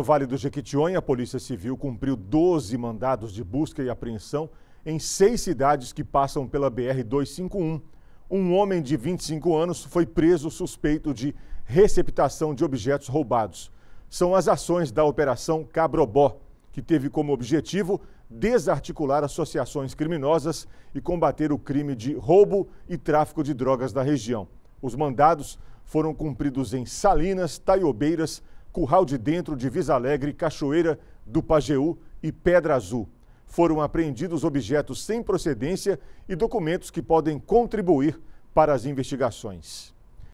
No Vale do Jequitinhonha, a Polícia Civil cumpriu 12 mandados de busca e apreensão em seis cidades que passam pela BR-251. Um homem de 25 anos foi preso suspeito de receptação de objetos roubados. São as ações da Operação Cabrobó, que teve como objetivo desarticular associações criminosas e combater o crime de roubo e tráfico de drogas da região. Os mandados foram cumpridos em Salinas, Taiobeiras, Curral de Dentro, Divisa Alegre, Cachoeira do Pajeú e Pedra Azul. Foram apreendidos objetos sem procedência e documentos que podem contribuir para as investigações.